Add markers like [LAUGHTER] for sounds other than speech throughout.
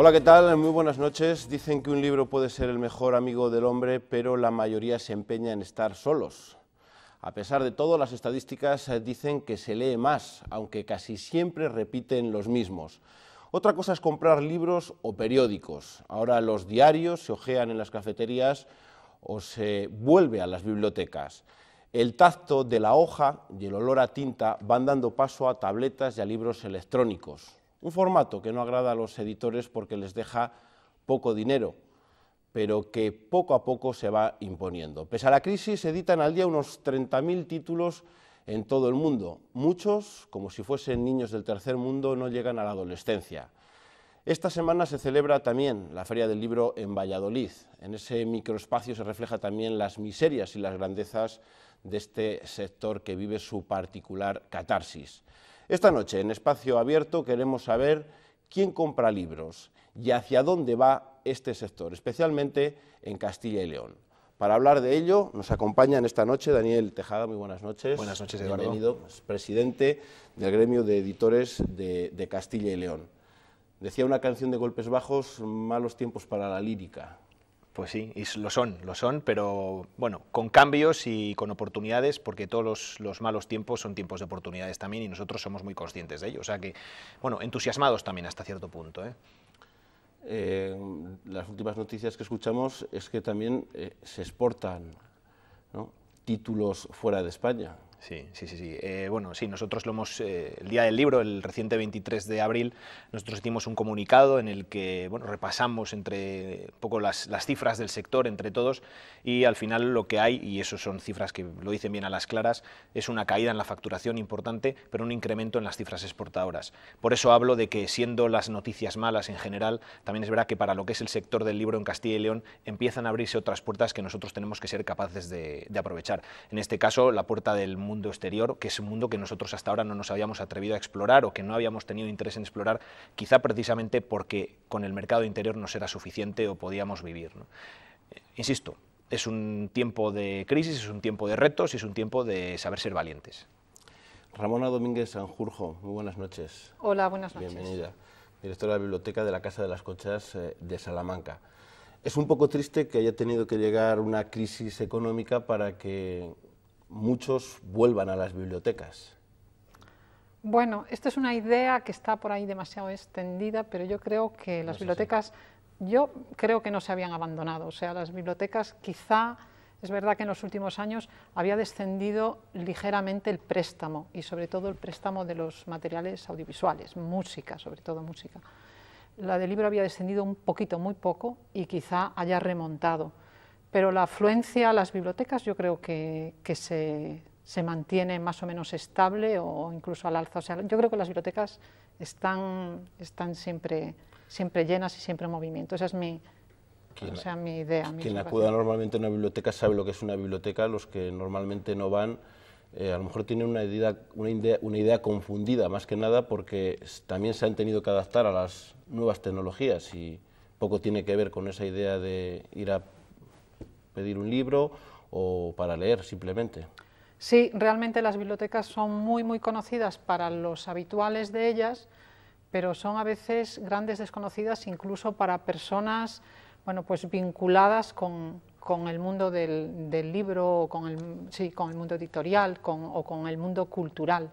Hola, ¿qué tal? Muy buenas noches. Dicen que un libro puede ser el mejor amigo del hombre, pero la mayoría se empeña en estar solos. A pesar de todo, las estadísticas eh, dicen que se lee más, aunque casi siempre repiten los mismos. Otra cosa es comprar libros o periódicos. Ahora los diarios se ojean en las cafeterías o se vuelve a las bibliotecas. El tacto de la hoja y el olor a tinta van dando paso a tabletas y a libros electrónicos. Un formato que no agrada a los editores porque les deja poco dinero, pero que poco a poco se va imponiendo. Pese a la crisis, editan al día unos 30.000 títulos en todo el mundo. Muchos, como si fuesen niños del tercer mundo, no llegan a la adolescencia. Esta semana se celebra también la Feria del Libro en Valladolid. En ese microespacio se refleja también las miserias y las grandezas de este sector que vive su particular catarsis. Esta noche en Espacio Abierto queremos saber quién compra libros y hacia dónde va este sector, especialmente en Castilla y León. Para hablar de ello nos acompaña en esta noche Daniel Tejada, muy buenas noches. Buenas noches, Eduardo. Bienvenido, presidente del gremio de editores de Castilla y León. Decía una canción de Golpes Bajos, malos tiempos para la lírica. Pues sí, y lo son, lo son, pero bueno, con cambios y con oportunidades, porque todos los, malos tiempos son tiempos de oportunidades también y nosotros somos muy conscientes de ello. O sea que, bueno, entusiasmados también hasta cierto punto. ¿eh? Eh, las últimas noticias que escuchamos es que también eh, se exportan títulos fuera de España. Sí, sí, sí. Eh, bueno, sí, nosotros lo hemos, eh, el día del libro, el reciente 23 de abril, nosotros hicimos un comunicado en el que repasamos entre un poco las, cifras del sector entre todos y al final lo que hay, y eso son cifras que lo dicen bien a las claras, es una caída en la facturación importante, pero un incremento en las cifras exportadoras. Por eso hablo de que siendo las noticias malas en general, también es verdad que para lo que es el sector del libro en Castilla y León empiezan a abrirse otras puertas que nosotros tenemos que ser capaces de, aprovechar. En este caso, la puerta del mundo exterior, que es un mundo que nosotros hasta ahora no nos habíamos atrevido a explorar o que no habíamos tenido interés en explorar, quizá precisamente porque con el mercado interior no era suficiente o podíamos vivir. Eh, insisto, es un tiempo de crisis, es un tiempo de retos y es un tiempo de saber ser valientes. Ramona Domínguez Sanjurjo, muy buenas noches. Hola, buenas noches. Bienvenida. Directora de la Biblioteca de la Casa de las Cochas eh, de Salamanca. Es un poco triste que haya tenido que llegar una crisis económica para que muchos vuelvan a las bibliotecas? Bueno, esta es una idea que está por ahí demasiado extendida, pero yo creo que las bibliotecas, yo creo que no se habían abandonado. O sea, las bibliotecas quizá, es verdad que en los últimos años había descendido ligeramente el préstamo y sobre todo el préstamo de los materiales audiovisuales, música, sobre todo música. La del libro había descendido un poquito, muy poco, y quizá haya remontado pero la afluencia a las bibliotecas yo creo que, que se, se, mantiene más o menos estable o incluso al alza. yo creo que las bibliotecas están, están siempre, siempre llenas y siempre en movimiento. Esa es mi, mi idea. quien acuda normalmente a una biblioteca sabe lo que es una biblioteca, los que normalmente no van... Eh, a lo mejor tienen una una idea, una, idea, confundida, más que nada porque también se han tenido que adaptar a las nuevas tecnologías y poco tiene que ver con esa idea de ir a pedir un libro o para leer simplemente. Sí, realmente las bibliotecas son muy, muy conocidas para los habituales de ellas, pero son a veces grandes desconocidas incluso para personas bueno, pues vinculadas con, el mundo del, libro, o con el, con el mundo editorial o con el mundo cultural.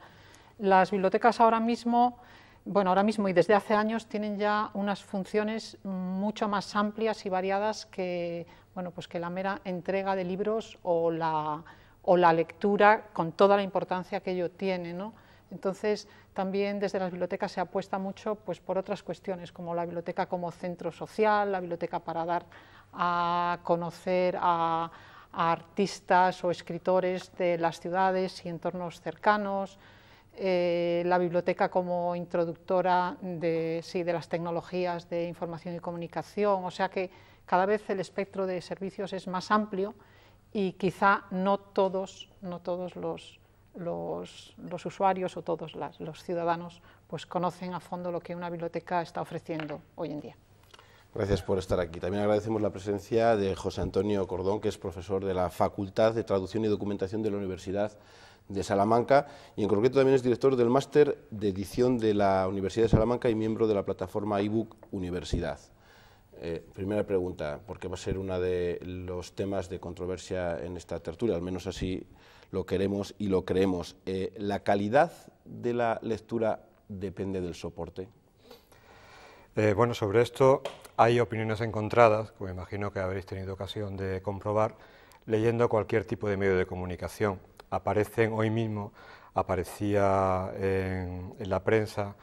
Las bibliotecas ahora mismo, bueno, ahora mismo y desde hace años tienen ya unas funciones mucho más amplias y variadas que bueno, pues que la mera entrega de libros o la, o la lectura con toda la importancia que ello tiene. Entonces, también desde las bibliotecas se apuesta mucho pues, por otras cuestiones, como la biblioteca como centro social, la biblioteca para dar a conocer a, artistas o escritores de las ciudades y entornos cercanos, eh, la biblioteca como introductora de, sí, de las tecnologías de información y comunicación, o sea que cada vez el espectro de servicios es más amplio y quizá no todos, no todos los, usuarios o todos los ciudadanos pues conocen a fondo lo que una biblioteca está ofreciendo hoy en día. Gracias por estar aquí. También agradecemos la presencia de José Antonio Cordón, que es profesor de la Facultad de Traducción y Documentación de la Universidad de Salamanca y en concreto también es director del máster de edición de la Universidad de Salamanca y miembro de la plataforma eBook Universidad. Eh, primera pregunta, porque va a ser uno de los temas de controversia en esta tertulia, al menos así lo queremos y lo creemos. Eh, ¿La calidad de la lectura depende del soporte? Eh, bueno, sobre esto hay opiniones encontradas, como imagino que habréis tenido ocasión de comprobar, leyendo cualquier tipo de medio de comunicación. Aparecen hoy mismo, aparecía en, en la prensa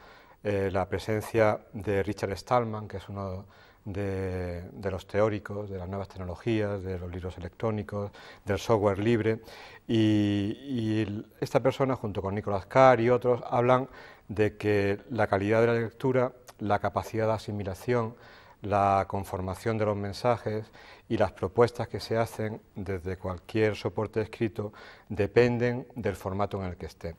la presencia de Richard Stallman, que es uno de, los teóricos, de las nuevas tecnologías, de los libros electrónicos, del software libre. Y, y esta persona, junto con Nicolás Carr y otros, hablan de que la calidad de la lectura, la capacidad de asimilación, la conformación de los mensajes y las propuestas que se hacen desde cualquier soporte escrito dependen del formato en el que esté.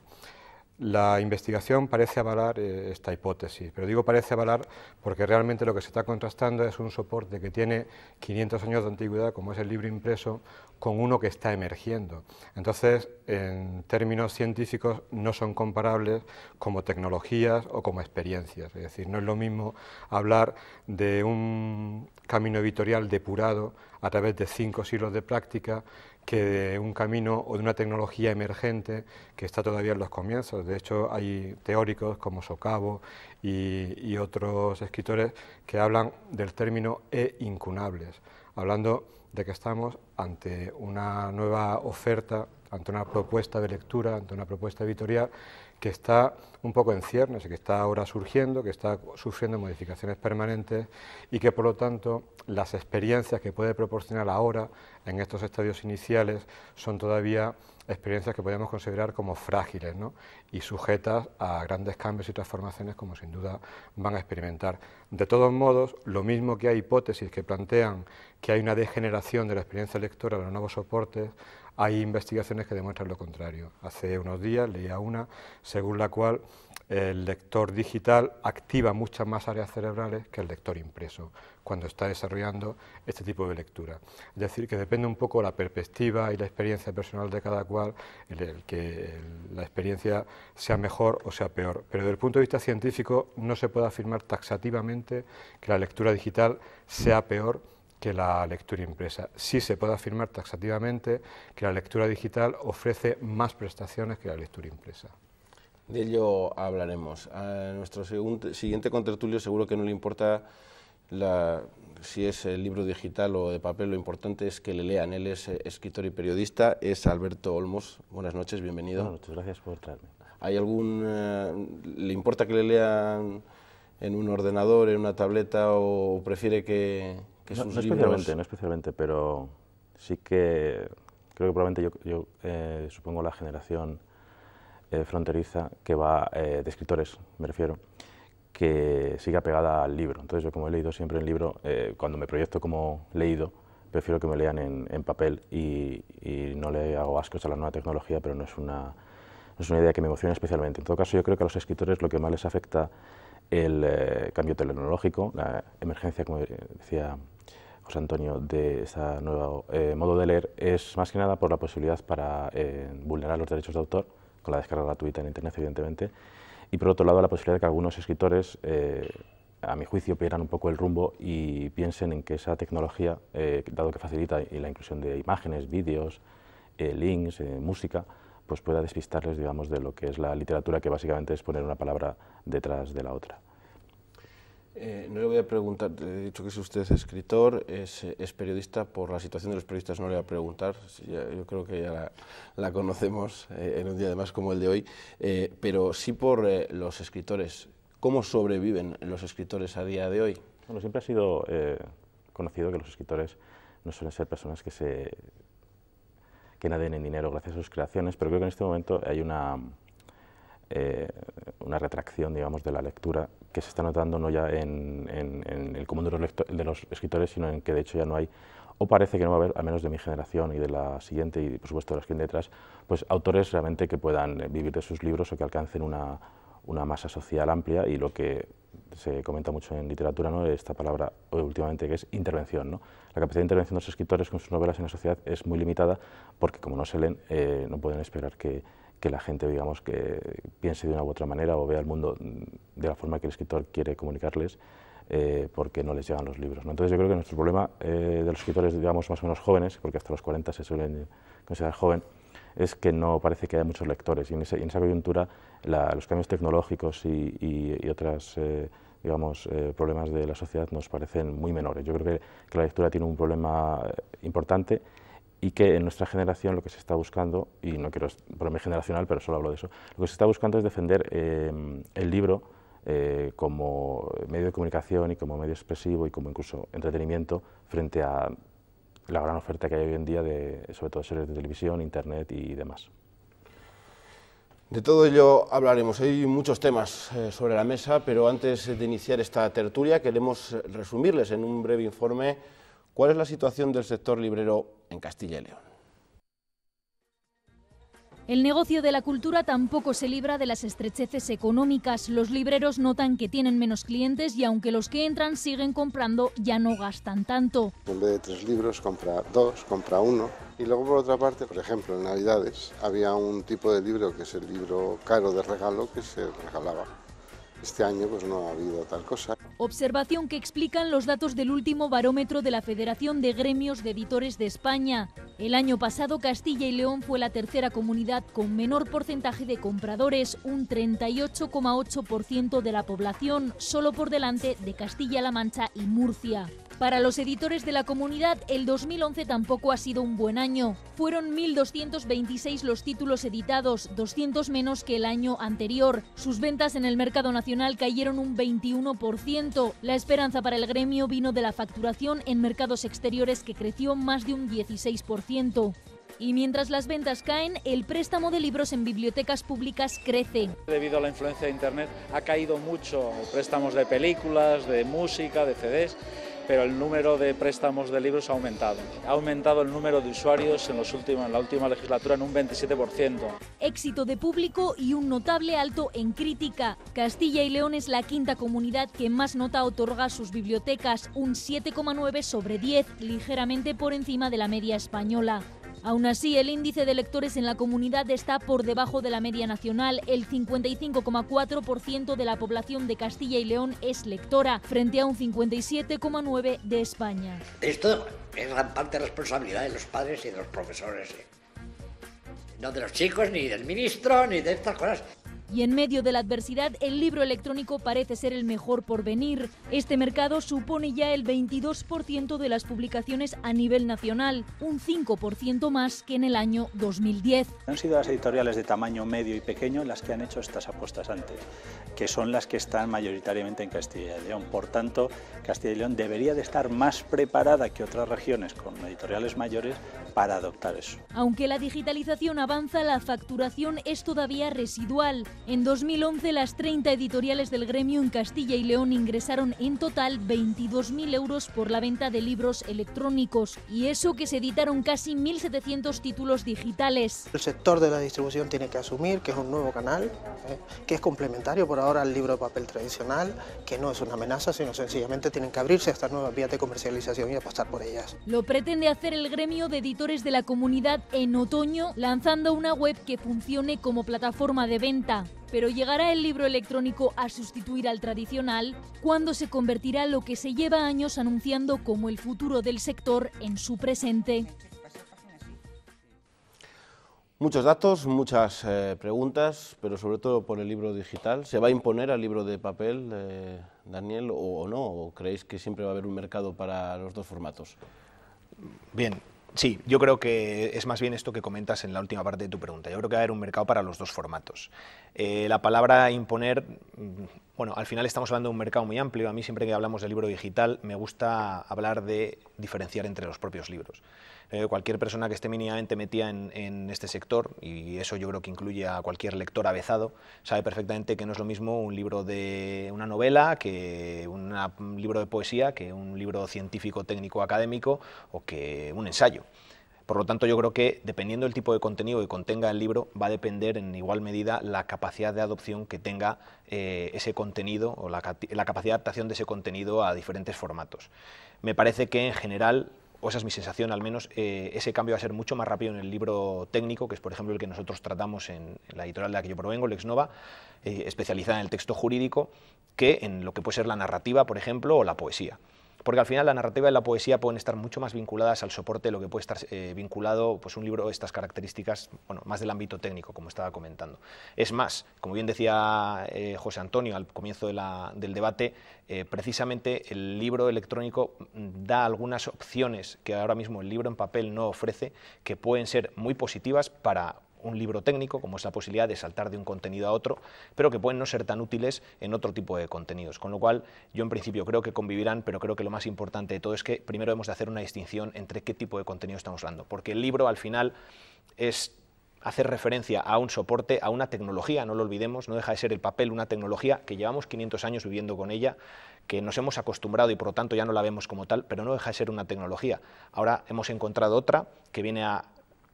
La investigación parece avalar eh, esta hipótesis, pero digo parece avalar porque realmente lo que se está contrastando es un soporte que tiene 500 años de antigüedad, como es el libro impreso, con uno que está emergiendo. Entonces, en términos científicos, no son comparables como tecnologías o como experiencias. Es decir, no es lo mismo hablar de un camino editorial depurado a través de cinco siglos de práctica que de un camino o de una tecnología emergente que está todavía en los comienzos. De hecho, hay teóricos como Socavo y, y otros escritores que hablan del término e-incunables, hablando de que estamos ante una nueva oferta, ante una propuesta de lectura, ante una propuesta editorial que está un poco en ciernes, que está ahora surgiendo, que está sufriendo modificaciones permanentes y que por lo tanto las experiencias que puede proporcionar ahora en estos estadios iniciales son todavía experiencias que podemos considerar como frágiles y sujetas a grandes cambios y transformaciones como sin duda van a experimentar. De todos modos, lo mismo que hay hipótesis que plantean que hay una degeneración de la experiencia lectora de los nuevos soportes, hay investigaciones que demuestran lo contrario. Hace unos días leía una según la cual el lector digital activa muchas más áreas cerebrales que el lector impreso cuando está desarrollando este tipo de lectura. Es decir, que depende un poco la perspectiva y la experiencia personal de cada cual, el, que la experiencia sea mejor o sea peor. Pero desde el punto de vista científico no se puede afirmar taxativamente que la lectura digital sea peor que la lectura impresa. Sí se puede afirmar taxativamente que la lectura digital ofrece más prestaciones que la lectura impresa. De ello hablaremos. A nuestro siguiente contertulio seguro que no le importa la, si es el libro digital o de papel, lo importante es que le lean. Él es eh, escritor y periodista, es Alberto Olmos. Buenas noches, bienvenido. Muchas gracias por traerme. ¿Hay algún... Eh, ¿Le importa que le lean en un ordenador, en una tableta o prefiere que, no, especialmente, pero sí que creo que probablemente yo, eh, supongo la generación eh, fronteriza que va eh, de escritores, me refiero, que siga pegada al libro. Entonces yo como he leído siempre el libro, cuando me proyecto como leído, prefiero que me lean en, papel y, no le hago ascos a la nueva tecnología, pero no es una es una idea que me emociona especialmente. En todo caso, yo creo que a los escritores lo que más les afecta el cambio tecnológico, la emergencia, como decía José Antonio, de este nuevo eh, modo de leer es más que nada por la posibilidad para eh, vulnerar los derechos de autor, con la descarga gratuita en Internet, evidentemente, y por otro lado la posibilidad de que algunos escritores, eh, a mi juicio, pierdan un poco el rumbo y piensen en que esa tecnología, dado que facilita la inclusión de imágenes, vídeos, links, música, pues pueda despistarles, digamos, de lo que es la literatura, que básicamente es poner una palabra detrás de la otra. Eh, no le voy a preguntar, he dicho que es usted escritor, es, periodista, por la situación de los periodistas no le voy a preguntar, yo creo que ya la, conocemos eh, en un día además como el de hoy, eh, pero sí por los escritores. ¿Cómo sobreviven los escritores a día de hoy? Bueno, siempre ha sido conocido que los escritores no suelen ser personas que se que naden en dinero gracias a sus creaciones, pero creo que en este momento hay una, una retracción, digamos, de la lectura que se está notando no ya en, el común de los, escritores, sino en que de hecho ya no hay o parece que no va a haber, al menos de mi generación y de la siguiente, y por supuesto de las que vienen detrás, pues autores realmente que puedan vivir de sus libros o que alcancen una, una masa social amplia y lo que se comenta mucho en literatura, ¿no? esta palabra últimamente que es intervención. ¿no? La capacidad de intervención de los escritores con sus novelas en la sociedad es muy limitada porque como no se leen, eh, no pueden esperar que, que la gente, digamos, que piense de una u otra manera o vea el mundo de la forma que el escritor quiere comunicarles eh, porque no les llegan los libros. Entonces yo creo que nuestro problema eh, de los escritores, digamos, más o menos jóvenes, porque hasta los 40 se suelen considerar joven, es que no parece que haya muchos lectores. Y en, esa coyuntura los cambios tecnológicos y, y, otras... Eh, digamos, problemas de la sociedad nos parecen muy menores. Yo creo que, la lectura tiene un problema importante y que en nuestra generación lo que se está buscando, y no quiero ponerme generacional, pero solo hablo de eso, lo que se está buscando es defender eh, el libro eh, como medio de comunicación y como medio expresivo y como incluso entretenimiento frente a la gran oferta que hay hoy en día de, sobre todo, series de televisión, internet y demás. De todo ello hablaremos. Hay muchos temas eh, sobre la mesa, pero antes de iniciar esta tertulia queremos resumirles en un breve informe cuál es la situación del sector librero en Castilla y León. El negocio de la cultura tampoco se libra de las estrecheces económicas. Los libreros notan que tienen menos clientes y aunque los que entran siguen comprando, ya no gastan tanto. En vez de tres libros, compra dos, compra uno. Y luego por otra parte, por ejemplo, en Navidades había un tipo de libro que es el libro caro de regalo que se regalaba este año pues no ha habido tal cosa. Observación que explican los datos del último barómetro de la Federación de Gremios de Editores de España. El año pasado Castilla y León fue la tercera comunidad con menor porcentaje de compradores, un 38,8% de la población, solo por delante de Castilla-La Mancha y Murcia. Para los editores de la comunidad, el 2011 tampoco ha sido un buen año. Fueron 1.226 los títulos editados, 200 menos que el año anterior. Sus ventas en el mercado nacional cayeron un 21%. La esperanza para el gremio vino de la facturación en mercados exteriores que creció más de un 16%. Y mientras las ventas caen, el préstamo de libros en bibliotecas públicas crece. Debido a la influencia de Internet ha caído mucho préstamos de películas, de música, de CDs pero el número de préstamos de libros ha aumentado. Ha aumentado el número de usuarios en, los la última legislatura en un 27%. Éxito de público y un notable alto en crítica. Castilla y León es la quinta comunidad que más nota otorga a sus bibliotecas, un 7,9 sobre 10, ligeramente por encima de la media española. Aún así, el índice de lectores en la comunidad está por debajo de la media nacional. El 55,4% de la población de Castilla y León es lectora, frente a un 57,9% de España. Esto es gran parte de responsabilidad de los padres y de los profesores. Eh. No de los chicos, ni del ministro, ni de estas cosas. Y en medio de la adversidad, el libro electrónico parece ser el mejor porvenir. Este mercado supone ya el 22% de las publicaciones a nivel nacional, un 5% más que en el año 2010. Han sido las editoriales de tamaño medio y pequeño las que han hecho estas apuestas antes, que son las que están mayoritariamente en Castilla y León. Por tanto, Castilla y León debería de estar más preparada que otras regiones con editoriales mayores para adoptar eso. Aunque la digitalización avanza, la facturación es todavía residual. En 2011, las 30 editoriales del gremio en Castilla y León ingresaron en total 22.000 euros por la venta de libros electrónicos, y eso que se editaron casi 1.700 títulos digitales. El sector de la distribución tiene que asumir que es un nuevo canal, ¿eh? que es complementario por ahora al libro de papel tradicional, que no es una amenaza, sino sencillamente tienen que abrirse a estas nuevas vías de comercialización y apostar por ellas. Lo pretende hacer el gremio de editores de la comunidad en otoño, lanzando una web que funcione como plataforma de venta. Pero llegará el libro electrónico a sustituir al tradicional cuando se convertirá lo que se lleva años anunciando como el futuro del sector en su presente. Muchos datos, muchas eh, preguntas, pero sobre todo por el libro digital. ¿Se va a imponer al libro de papel, eh, Daniel, o, o no? ¿O creéis que siempre va a haber un mercado para los dos formatos? Bien, Sí, yo creo que es más bien esto que comentas en la última parte de tu pregunta. Yo creo que va a haber un mercado para los dos formatos. Eh, la palabra imponer, mm, bueno, al final estamos hablando de un mercado muy amplio. A mí siempre que hablamos de libro digital me gusta hablar de diferenciar entre los propios libros. Eh, cualquier persona que esté mínimamente metida en, este sector, y eso yo creo que incluye a cualquier lector avezado, sabe perfectamente que no es lo mismo un libro de una novela que un libro de poesía, que un libro científico, técnico, académico o que un ensayo. Por lo tanto, yo creo que dependiendo del tipo de contenido que contenga el libro, va a depender en igual medida la capacidad de adopción que tenga eh, ese contenido o la, la, capacidad de adaptación de ese contenido a diferentes formatos. Me parece que en general o esa es mi sensación al menos, eh, ese cambio va a ser mucho más rápido en el libro técnico, que es por ejemplo el que nosotros tratamos en, la editorial de la que yo provengo, Lexnova, eh, especializada en el texto jurídico, que en lo que puede ser la narrativa, por ejemplo, o la poesía porque al final la narrativa y la poesía pueden estar mucho más vinculadas al soporte, lo que puede estar eh, vinculado pues un libro de estas características, bueno, más del ámbito técnico, como estaba comentando. Es más, como bien decía eh, José Antonio al comienzo del debate, eh, precisamente el libro electrónico mm, da algunas opciones que ahora mismo el libro en papel no ofrece, que pueden ser muy positivas para un libro técnico, como es la posibilidad de saltar de un contenido a otro, pero que pueden no ser tan útiles en otro tipo de contenidos. Con lo cual, yo en principio creo que convivirán, pero creo que lo más importante de todo es que primero hemos de hacer una distinción entre qué tipo de contenido estamos hablando, porque el libro al final es hacer referencia a un soporte, a una tecnología, no lo olvidemos, no deja de ser el papel una tecnología que llevamos 500 años viviendo con ella, que nos hemos acostumbrado y por lo tanto ya no la vemos como tal, pero no deja de ser una tecnología. Ahora hemos encontrado otra que viene a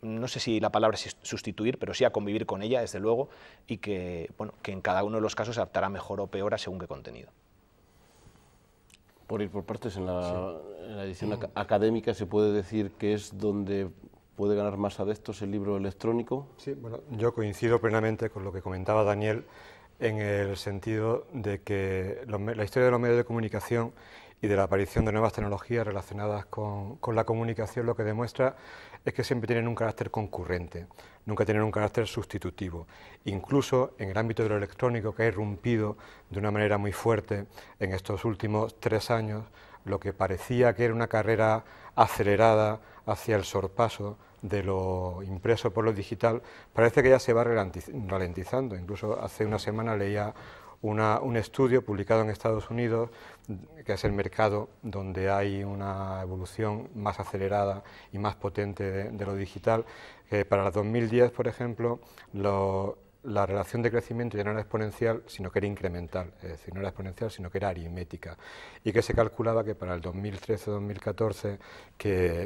no sé si la palabra es sustituir, pero sí a convivir con ella, desde luego, y que, en cada uno de los casos se adaptará mejor o peor a según qué contenido. Por ir por partes, en la, edición académica se puede decir que es donde puede ganar más adeptos el libro electrónico. Sí, bueno, yo coincido plenamente con lo que comentaba Daniel en el sentido de que la historia de los medios de comunicación y de la aparición de nuevas tecnologías relacionadas con la comunicación lo que demuestra es que siempre tienen un carácter concurrente, nunca tienen un carácter sustitutivo. Incluso en el ámbito de lo electrónico, que ha irrumpido de una manera muy fuerte en estos últimos tres años, lo que parecía que era una carrera acelerada hacia el sorpaso de lo impreso por lo digital, parece que ya se va ralentizando. Incluso hace una semana leía un estudio publicado en Estados Unidos, que es el mercado donde hay una evolución más acelerada y más potente de, lo digital, que para 2010, por ejemplo, la relación de crecimiento ya no era exponencial, sino que era incremental, es decir, no era exponencial, sino que era aritmética, y que se calculaba que para el 2013-2014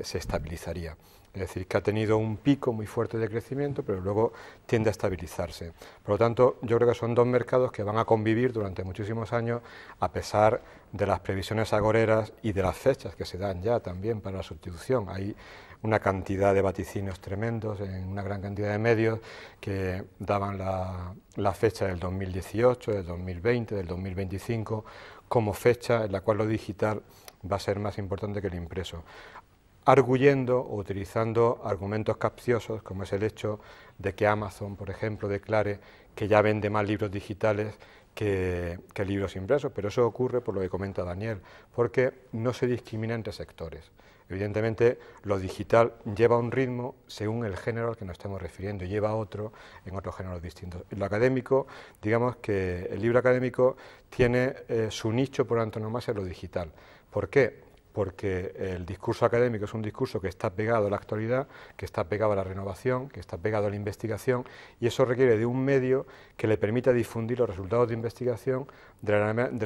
se estabilizaría. Es decir, que ha tenido un pico muy fuerte de crecimiento, pero luego tiende a estabilizarse. Por lo tanto, yo creo que son dos mercados que van a convivir durante muchísimos años, a pesar de las previsiones agoreras y de las fechas que se dan ya también para la sustitución. Hay una cantidad de vaticinios tremendos en una gran cantidad de medios que daban la, la fecha del 2018, del 2020, del 2025 como fecha en la cual lo digital va a ser más importante que el impreso arguyendo o utilizando argumentos capciosos, como es el hecho de que Amazon, por ejemplo, declare que ya vende más libros digitales que, libros impresos, pero eso ocurre por lo que comenta Daniel, porque no se discrimina entre sectores. Evidentemente, lo digital lleva un ritmo según el género al que nos estamos refiriendo, lleva otro en otros géneros distintos. lo académico, digamos que el libro académico tiene eh, su nicho por antonomasia en lo digital. ¿Por qué? porque el discurso académico es un discurso que está pegado a la actualidad, que está pegado a la renovación, que está pegado a la investigación, y eso requiere de un medio que le permita difundir los resultados de investigación de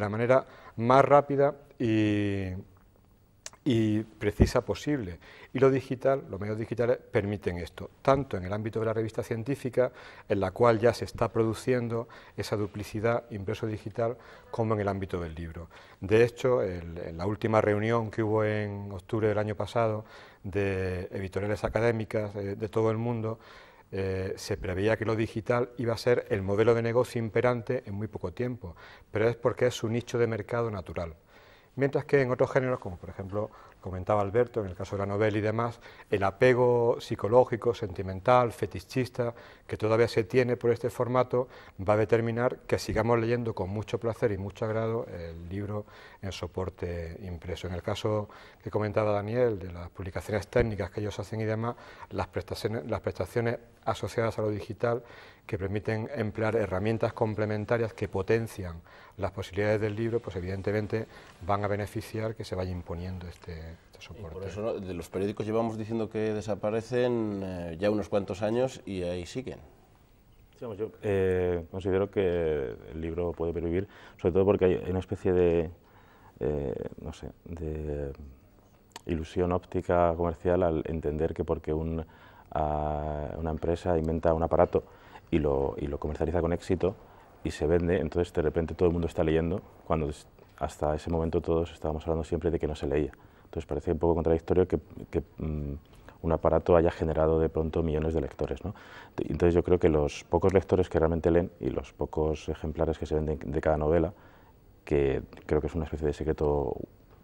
la, manera más rápida y y precisa posible. Y lo digital, los medios digitales permiten esto, tanto en el ámbito de la revista científica, en la cual ya se está produciendo esa duplicidad impreso-digital, como en el ámbito del libro. De hecho, en la última reunión que hubo en octubre del año pasado de editoriales académicas eh, de, todo el mundo, eh, se preveía que lo digital iba a ser el modelo de negocio imperante en muy poco tiempo, pero es porque es un nicho de mercado natural mientras que en otros géneros, como por ejemplo comentaba Alberto, en el caso de la novela y demás, el apego psicológico, sentimental, fetichista, que todavía se tiene por este formato, va a determinar que sigamos leyendo con mucho placer y mucho agrado el libro en soporte impreso. En el caso que comentaba Daniel, de las publicaciones técnicas que ellos hacen y demás, las prestaciones, las prestaciones asociadas a lo digital que permiten emplear herramientas complementarias que potencian las posibilidades del libro, pues evidentemente van a beneficiar que se vaya imponiendo este, este soporte. de los periódicos llevamos diciendo que desaparecen eh, ya unos cuantos años y ahí siguen. Yo eh, considero que el libro puede pervivir, sobre todo porque hay una especie de, eh, no ilusión óptica comercial al entender que porque un, una empresa inventa un aparato y lo, comercializa con éxito y se vende, entonces de repente todo el mundo está leyendo, cuando hasta ese momento todos estábamos hablando siempre de que no se leía. Entonces parece un poco contradictorio que, mm, un aparato haya generado de pronto millones de lectores. ¿no? Entonces yo creo que los pocos lectores que realmente leen y los pocos ejemplares que se venden de cada novela, que creo que es una especie de secreto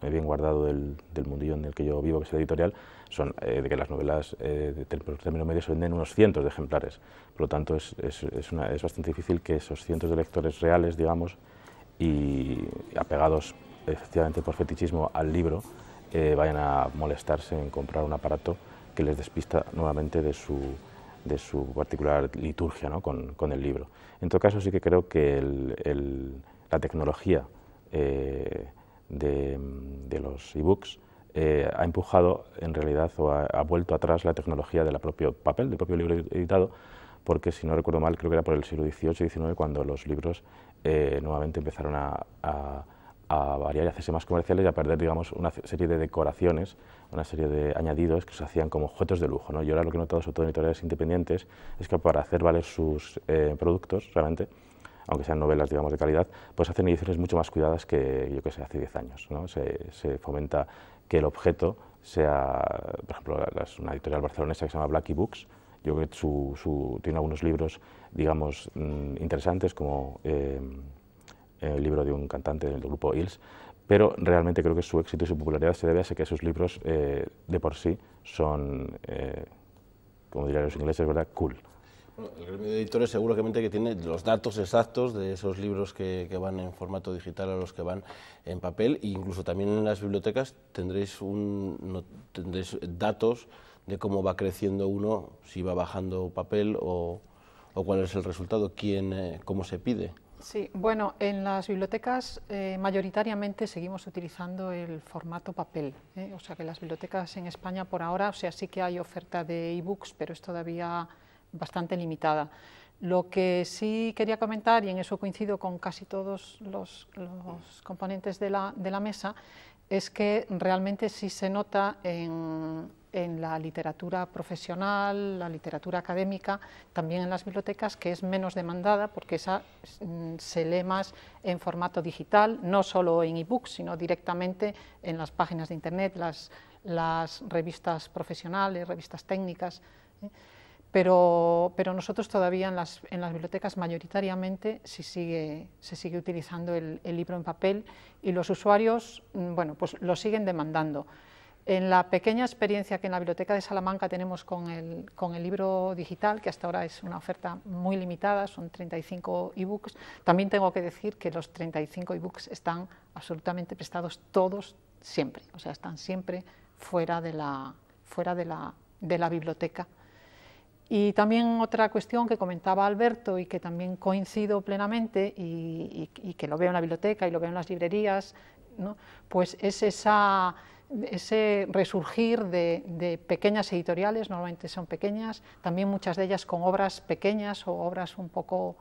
bien guardado del, del, mundillo en el que yo vivo, que es el editorial, son eh, de que las novelas eh, de término medio se venden unos cientos de ejemplares. Por lo tanto, es, bastante difícil que esos cientos de lectores reales, digamos, y apegados efectivamente por fetichismo al libro, eh, vayan a molestarse en comprar un aparato que les despista nuevamente de su, de su particular liturgia con, el libro. En todo caso, sí que creo que la tecnología de, los ebooks books eh, ha empujado en realidad o ha, vuelto atrás la tecnología del propio papel, del propio libro editado, porque si no recuerdo mal creo que era por el siglo XVIII y XIX cuando los libros eh, nuevamente empezaron a, variar y hacerse más comerciales y a perder digamos, una serie de decoraciones, una serie de añadidos que se hacían como objetos de lujo. ¿no? Y ahora lo que he notado sobre todo en editoriales independientes es que para hacer valer sus eh, productos realmente aunque sean novelas, digamos, de calidad, pues hacen ediciones mucho más cuidadas que, yo que sé, hace 10 años. ¿no? Se, fomenta que el objeto sea, por ejemplo, una editorial barcelonesa que se llama Blackie Books, yo creo que su, tiene algunos libros, digamos, mm, interesantes, como eh, el libro de un cantante del grupo Hills, pero realmente creo que su éxito y su popularidad se debe a que esos libros eh, de por sí son, eh, como dirían los ingleses, ¿verdad?, cool. El gremio de editores seguramente que tiene los datos exactos de esos libros que, van en formato digital a los que van en papel e incluso también en las bibliotecas tendréis, un, datos de cómo va creciendo uno, si va bajando papel o, cuál es el resultado, quién, eh, cómo se pide. Sí, bueno, en las bibliotecas eh, mayoritariamente seguimos utilizando el formato papel, eh. o sea que las bibliotecas en España por ahora, o sea, sí que hay oferta de e-books, pero es todavía bastante limitada. Lo que sí quería comentar, y en eso coincido con casi todos los, componentes de la, mesa, es que realmente sí se nota en, la literatura profesional, la literatura académica, también en las bibliotecas, que es menos demandada porque esa mm, se lee más en formato digital, no solo en e-books, sino directamente en las páginas de Internet, las, revistas profesionales, revistas técnicas. ¿eh? pero, nosotros todavía en las, bibliotecas mayoritariamente se sigue, utilizando el, libro en papel y los usuarios mm, bueno, pues lo siguen demandando. En la pequeña experiencia que en la Biblioteca de Salamanca tenemos con el, libro digital, que hasta ahora es una oferta muy limitada, son 35 ebooks, también tengo que decir que los 35 ebooks están absolutamente prestados todos siempre, o sea, están siempre fuera fuera de la biblioteca. Y también otra cuestión que comentaba Alberto y que también coincido plenamente y, que lo veo en la biblioteca y lo veo en las librerías, pues es esa, ese resurgir de, pequeñas editoriales, normalmente son pequeñas, también muchas de ellas con obras pequeñas o obras un poco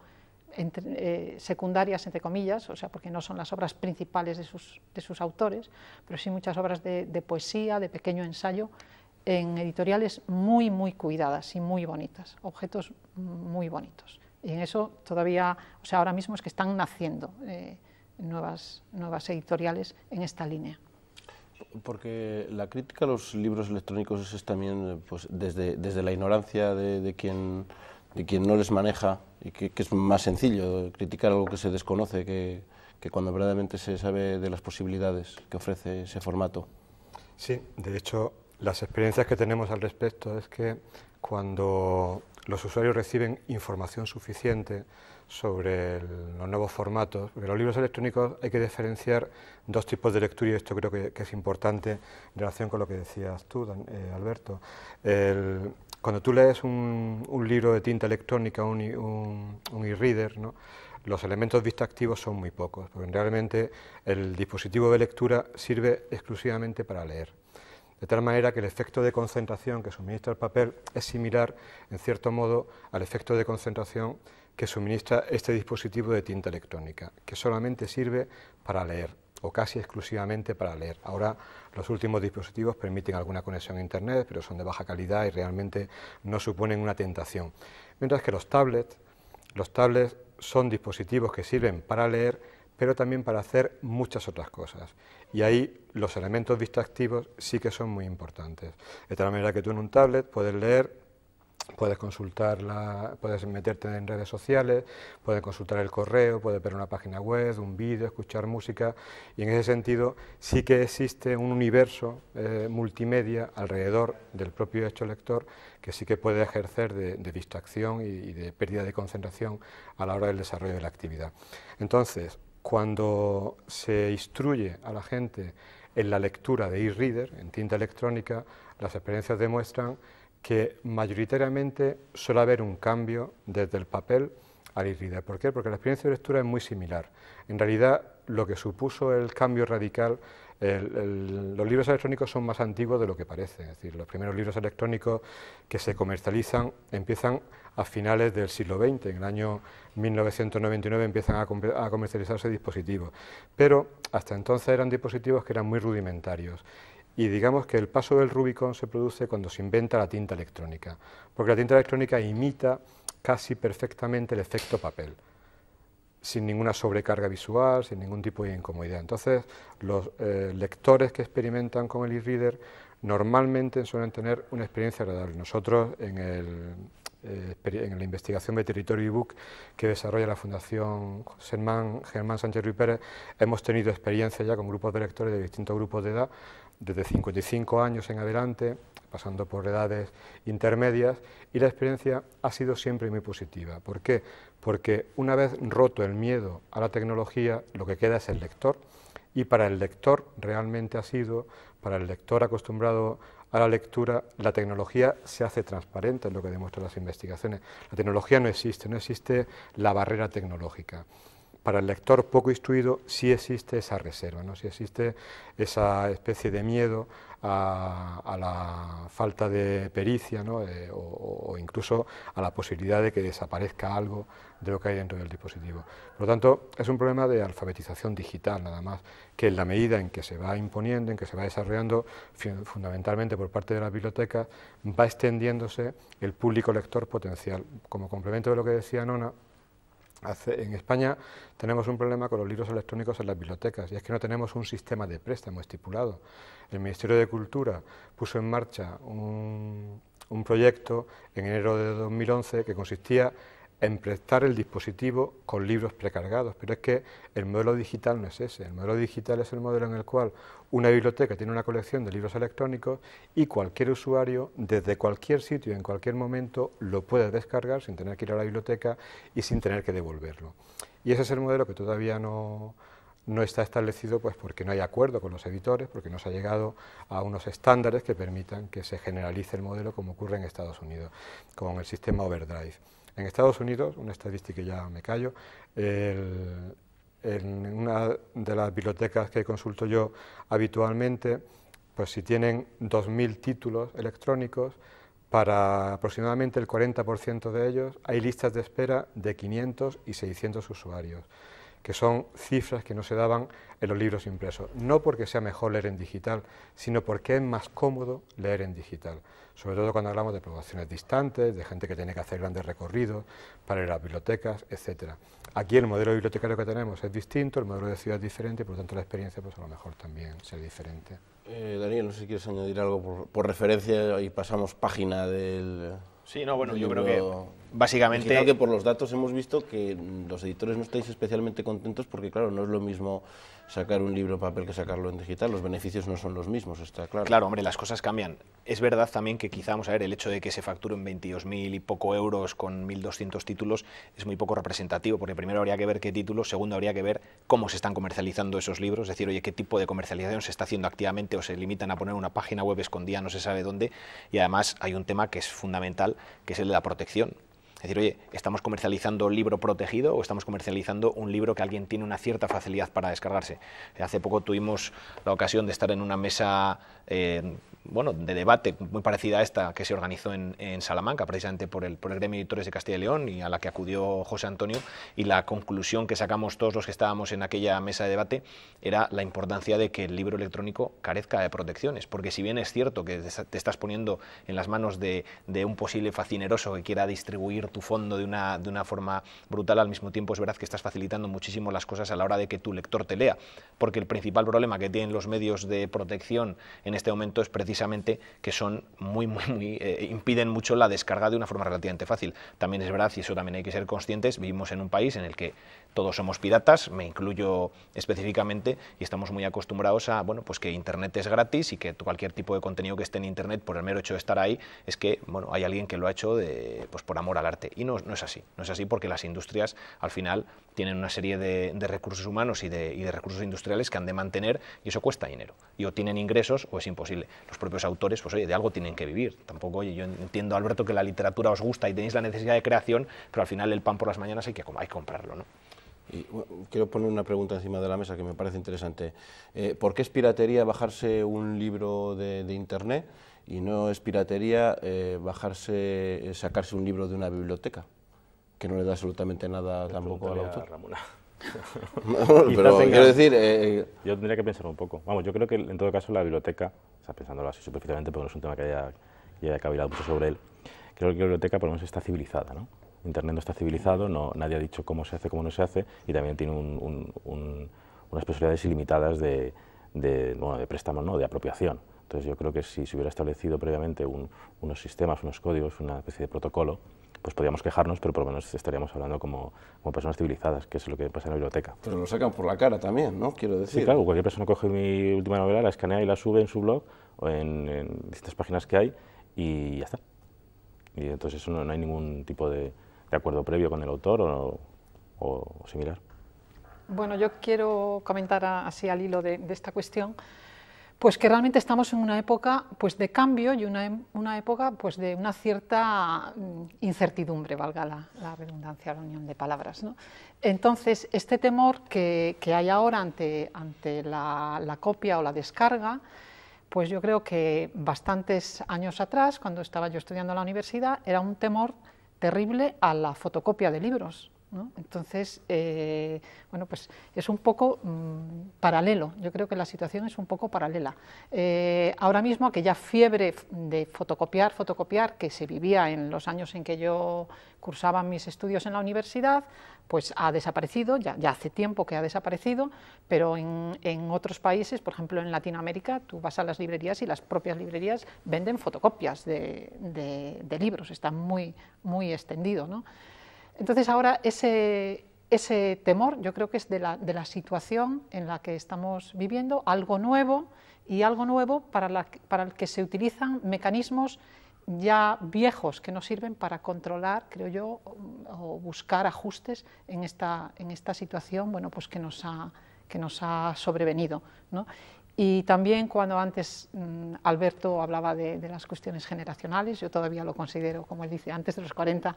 eh, secundarias, entre comillas, o sea, porque no son las obras principales de sus, de sus autores, pero sí muchas obras de poesía, de pequeño ensayo, en editoriales muy, muy cuidadas y muy bonitas, objetos muy bonitos. Y en eso todavía, o sea, ahora mismo es que están naciendo eh, nuevas, nuevas editoriales en esta línea. Porque la crítica a los libros electrónicos es también eh, pues, desde, desde la ignorancia de, de quien, de quien no les maneja, y que, que, es más sencillo criticar algo que se desconoce que, que cuando verdaderamente se sabe de las posibilidades que ofrece ese formato. Sí, de hecho, las experiencias que tenemos al respecto es que cuando los usuarios reciben información suficiente sobre los nuevos formatos, porque los libros electrónicos hay que diferenciar dos tipos de lectura y esto creo que, es importante en relación con lo que decías tú, eh, Alberto. cuando tú lees un, libro de tinta electrónica, un, un, e-reader, los elementos vista activos son muy pocos, porque realmente el dispositivo de lectura sirve exclusivamente para leer de tal manera que el efecto de concentración que suministra el papel es similar, en cierto modo, al efecto de concentración que suministra este dispositivo de tinta electrónica, que solamente sirve para leer o casi exclusivamente para leer. Ahora los últimos dispositivos permiten alguna conexión a Internet, pero son de baja calidad y realmente no suponen una tentación. Mientras que los tablets, los tablets son dispositivos que sirven para leer, pero también para hacer muchas otras cosas. Y ahí los elementos distractivos sí que son muy importantes. De tal manera que tú en un tablet puedes leer, puedes consultar, la, puedes meterte en redes sociales, puedes consultar el correo, puedes ver una página web, un vídeo, escuchar música. Y en ese sentido sí que existe un universo eh, multimedia alrededor del propio hecho lector que sí que puede ejercer de, distracción y, y de pérdida de concentración a la hora del desarrollo de la actividad. Entonces, cuando se instruye a la gente en la lectura de e-reader, en tinta electrónica, las experiencias demuestran que mayoritariamente suele haber un cambio desde el papel al e-reader. ¿Por qué? Porque la experiencia de lectura es muy similar. En realidad, lo que supuso el cambio radical los libros electrónicos son más antiguos de lo que parece, es decir, los primeros libros electrónicos que se comercializan empiezan a finales del siglo XX, en el año 1999 empiezan a, a comercializarse dispositivos, pero hasta entonces eran dispositivos que eran muy rudimentarios y digamos que el paso del Rubicón se produce cuando se inventa la tinta electrónica, porque la tinta electrónica imita casi perfectamente el efecto papel sin ninguna sobrecarga visual, sin ningún tipo de incomodidad. Entonces, los eh, lectores que experimentan con el e-reader normalmente suelen tener una experiencia agradable. Nosotros en, el, eh, en la investigación de territorio e-book que desarrolla la Fundación Germán, Germán Sánchez Ruiz Pérez hemos tenido experiencia ya con grupos de lectores de distintos grupos de edad, desde 55 años en adelante, pasando por edades intermedias, y la experiencia ha sido siempre muy positiva. ¿Por qué? Porque una vez roto el miedo a la tecnología, lo que queda es el lector, y para el lector realmente ha sido, para el lector acostumbrado a la lectura, la tecnología se hace transparente, es lo que demuestran las investigaciones. La tecnología no existe, no existe la barrera tecnológica para el lector poco instruido sí existe esa reserva, ¿no? sí existe esa especie de miedo a, la falta de pericia eh, o, incluso a la posibilidad de que desaparezca algo de lo que hay dentro del dispositivo. Por lo tanto, es un problema de alfabetización digital nada más, que en la medida en que se va imponiendo, en que se va desarrollando fundamentalmente por parte de la biblioteca, va extendiéndose el público lector potencial. Como complemento de lo que decía Nona, en España tenemos un problema con los libros electrónicos en las bibliotecas y es que no tenemos un sistema de préstamo estipulado. El Ministerio de Cultura puso en marcha un, un proyecto en enero de 2011 que consistía en prestar el dispositivo con libros precargados, pero es que el modelo digital no es ese, el modelo digital es el modelo en el cual una biblioteca tiene una colección de libros electrónicos y cualquier usuario desde cualquier sitio, en cualquier momento, lo puede descargar sin tener que ir a la biblioteca y sin tener que devolverlo. Y ese es el modelo que todavía no, está establecido pues porque no hay acuerdo con los editores, porque no se ha llegado a unos estándares que permitan que se generalice el modelo como ocurre en Estados Unidos con el sistema Overdrive. En Estados Unidos, una estadística que ya me callo, en una de las bibliotecas que consulto yo habitualmente, pues si tienen 2.000 títulos electrónicos, para aproximadamente el 40% de ellos hay listas de espera de 500 y 600 usuarios, que son cifras que no se daban en los libros impresos. No porque sea mejor leer en digital, sino porque es más cómodo leer en digital sobre todo cuando hablamos de poblaciones distantes, de gente que tiene que hacer grandes recorridos para ir a las bibliotecas, etc. Aquí el modelo bibliotecario que tenemos es distinto, el modelo de ciudad es diferente y por lo tanto la experiencia pues a lo mejor también será diferente. Eh, Daniel, no sé si quieres añadir algo por, referencia y pasamos página del... Sí, no, bueno, yo creo que básicamente... Creo que por los datos hemos visto que los editores no estáis especialmente contentos porque, claro, no es lo mismo sacar un libro en papel que sacarlo en digital, los beneficios no son los mismos, está claro. Claro, hombre, las cosas cambian. Es verdad también que quizá, vamos a ver, el hecho de que se facturen 22.000 y poco euros con 1.200 títulos es muy poco representativo, porque primero habría que ver qué títulos, segundo habría que ver cómo se están comercializando esos libros, es decir, oye, qué tipo de comercialización se está haciendo activamente o se limitan a poner una página web escondida no se sabe dónde, y además hay un tema que es fundamental, que es el de la protección decir, oye, ¿estamos comercializando libro protegido o estamos comercializando un libro que alguien tiene una cierta facilidad para descargarse? Hace poco tuvimos la ocasión de estar en una mesa eh, bueno, de debate muy parecida a esta que se organizó en, Salamanca, precisamente por el, por Gremio Editores de Castilla y León y a la que acudió José Antonio, y la conclusión que sacamos todos los que estábamos en aquella mesa de debate era la importancia de que el libro electrónico carezca de protecciones, porque si bien es cierto que te estás poniendo en las manos de, de un posible facineroso que quiera distribuir tu fondo de una, de una forma brutal, al mismo tiempo es verdad que estás facilitando muchísimo las cosas a la hora de que tu lector te lea, porque el principal problema que tienen los medios de protección en este momento es precisamente que son muy, muy, muy, eh, impiden mucho la descarga de una forma relativamente fácil. También es verdad, y eso también hay que ser conscientes, vivimos en un país en el que todos somos piratas, me incluyo específicamente, y estamos muy acostumbrados a bueno, pues que Internet es gratis y que cualquier tipo de contenido que esté en Internet, por el mero hecho de estar ahí, es que bueno, hay alguien que lo ha hecho de, pues por amor al arte. Y no, no es así, no es así porque las industrias al final tienen una serie de, recursos humanos y de, recursos industriales que han de mantener y eso cuesta dinero. Y o tienen ingresos o es imposible. Los propios autores, pues oye, de algo tienen que vivir. Tampoco, oye, yo entiendo, Alberto, que la literatura os gusta y tenéis la necesidad de creación, pero al final el pan por las mañanas hay que hay que comprarlo, ¿no? quiero poner una pregunta encima de la mesa que me parece interesante. Eh, ¿Por qué es piratería bajarse un libro de, Internet y no es piratería eh, bajarse, eh, sacarse un libro de una biblioteca? Que no le da absolutamente nada tampoco al autor. Ramona. [LAUGHS] [LAUGHS] pero quiero decir... yo tendría que pensarlo un poco. Vamos, yo creo que en todo caso la biblioteca, o sea, pensándolo así superficialmente, porque no es un tema que haya, cabilado cavilado mucho sobre él, creo que la biblioteca por lo menos está civilizada, ¿no? Internet no está civilizado, no, nadie ha dicho cómo se hace, cómo no se hace, y también tiene unas posibilidades ilimitadas de, de, bueno, de préstamo, ¿no? de apropiación. Entonces yo creo que si se hubiera establecido previamente unos sistemas, unos códigos, una especie de protocolo, pues podríamos quejarnos, pero por lo menos estaríamos hablando como, como, personas civilizadas, que es lo que pasa en la biblioteca. Pero lo sacan por la cara también, ¿no? Quiero decir. Sí, claro, cualquier persona coge mi última novela, la escanea y la sube en su blog o en, distintas páginas que hay y ya está. Y entonces eso no hay ningún tipo de, acuerdo previo con el autor o, similar. Bueno, yo quiero comentar así al hilo de, esta cuestión, pues que realmente estamos en una época pues, de cambio y una, época pues, de una cierta mm, incertidumbre, valga la, redundancia, la unión de palabras. Entonces, este temor que, hay ahora ante, la, la copia o la descarga, pues yo creo que bastantes años atrás, cuando estaba yo estudiando en la universidad, era un temor terrible a la fotocopia de libros. Entonces, eh, bueno, pues es un poco mm, paralelo, yo creo que la situación es un poco paralela. Eh, ahora mismo aquella fiebre de fotocopiar, fotocopiar, que se vivía en los años en que yo cursaba mis estudios en la universidad, pues ha desaparecido, ya, hace tiempo que ha desaparecido, pero en, otros países, por ejemplo en Latinoamérica, tú vas a las librerías y las propias librerías venden fotocopias de, libros, está muy, muy extendido. ¿no? Entonces ahora ese, temor yo creo que es de la, de la, situación en la que estamos viviendo, algo nuevo y algo nuevo para, el que se utilizan mecanismos ya viejos que nos sirven para controlar, creo yo, o buscar ajustes en esta, situación bueno, pues que, nos ha, sobrevenido. Y también cuando antes mm, Alberto hablaba de, de, las cuestiones generacionales, yo todavía lo considero, como él dice, antes de los 40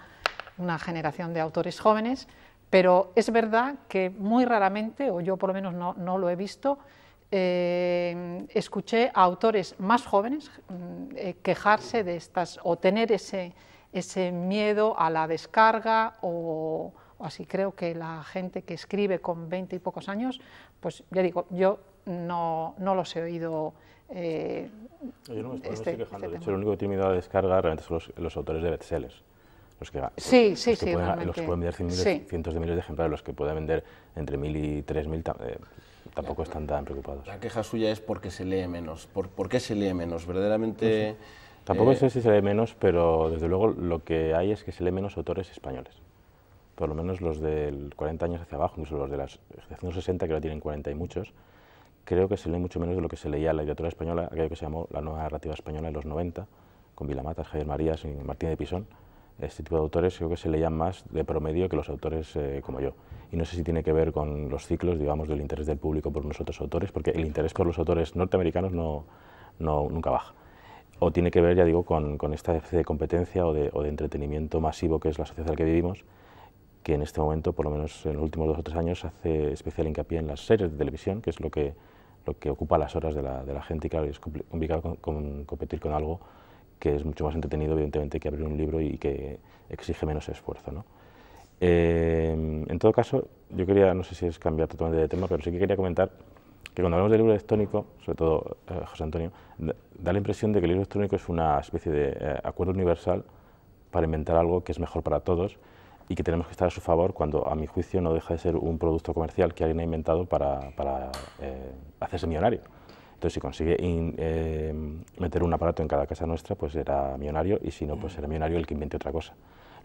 una generación de autores jóvenes, pero es verdad que muy raramente, o yo por lo menos no, lo he visto, eh, escuché a autores más jóvenes mm, eh, quejarse de estas o tener ese, ese miedo a la descarga o, así. Creo que la gente que escribe con 20 y pocos años, pues ya digo, yo no, los he oído. Eh, estoy este, de este hecho, el único que tiene miedo a la descarga realmente son los, autores de bestsellers los que, sí, pueden, vender cientos de miles de ejemplares, los que pueden vender entre mil y tres mil, eh, tampoco están tan preocupados. La queja suya es porque se lee menos. ¿Por, qué se lee menos? Verdaderamente... Eh, tampoco es sé si se lee menos, pero desde luego lo que hay es que se lee menos autores españoles. Por lo menos los del 40 años hacia abajo, incluso los de las 60, que ahora tienen 40 y muchos, creo que se lee mucho menos de lo que se leía la literatura española, aquello que se llamó la nueva narrativa española en los 90, con Vilamatas, Javier Marías y Martín de Pisón este tipo de autores creo que se leían más de promedio que los autores eh, como yo. Y no sé si tiene que ver con los ciclos, digamos, del interés del público por nosotros autores, porque el interés por los autores norteamericanos no, no nunca baja. O tiene que ver, ya digo, con, esta especie de competencia o de, entretenimiento masivo que es la sociedad en la que vivimos, que en este momento, por lo menos en los últimos dos o tres años, hace especial hincapié en las series de televisión, que es lo que, lo que ocupa las horas de la, gente, y claro, es complicado competir con algo que es mucho más entretenido, evidentemente, que abrir un libro y que exige menos esfuerzo. ¿no? Eh, en todo caso, yo quería, no sé si es cambiar totalmente de tema, pero sí que quería comentar que cuando hablamos del libro electrónico, sobre todo eh, José Antonio, da la impresión de que el libro electrónico es una especie de eh, acuerdo universal para inventar algo que es mejor para todos y que tenemos que estar a su favor cuando, a mi juicio, no deja de ser un producto comercial que alguien ha inventado para, para hacerse millonario. Entonces, si consigue eh, meter un aparato en cada casa nuestra, pues era millonario, y si no, pues era millonario el que invente otra cosa.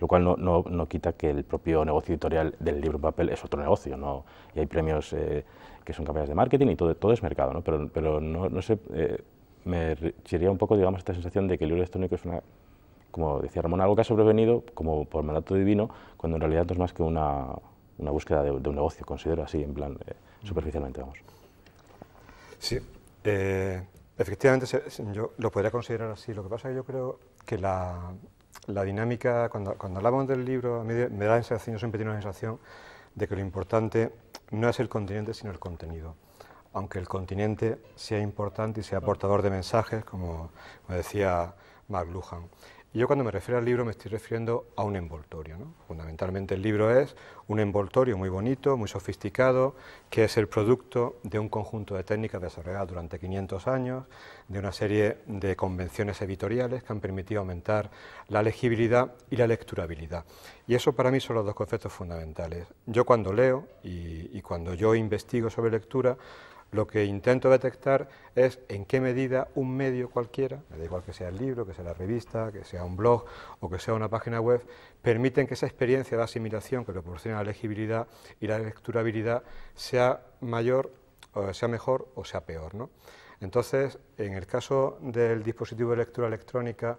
Lo cual no, no, no quita que el propio negocio editorial del libro en papel es otro negocio, ¿no? y hay premios eh, que son campañas de marketing y todo, todo es mercado, ¿no? pero, pero no, no sé, eh, me iría un poco, digamos, esta sensación de que el libro electrónico es una como decía Ramón, algo que ha sobrevenido como por mandato divino, cuando en realidad no es más que una, una búsqueda de, un negocio, considero así, en plan, superficialmente, vamos. Sí, eh, efectivamente, yo lo podría considerar así. Lo que pasa es que yo creo que la, dinámica, cuando, hablamos del libro, me da la sensación, yo siempre tengo la sensación de que lo importante no es el continente, sino el contenido. Aunque el continente sea importante y sea portador de mensajes, como, como decía Mark Lujan. Y yo cuando me refiero al libro me estoy refiriendo a un envoltorio. Fundamentalmente el libro es un envoltorio muy bonito, muy sofisticado, que es el producto de un conjunto de técnicas desarrolladas durante 500 años, de una serie de convenciones editoriales que han permitido aumentar la legibilidad y la lecturabilidad. Y eso para mí son los dos conceptos fundamentales. Yo cuando leo y cuando yo investigo sobre lectura, lo que intento detectar es en qué medida un medio cualquiera, me da igual que sea el libro, que sea la revista, que sea un blog o que sea una página web, permiten que esa experiencia de asimilación que proporciona la legibilidad y la lecturabilidad sea mayor, o sea mejor o sea peor. Entonces, en el caso del dispositivo de lectura electrónica,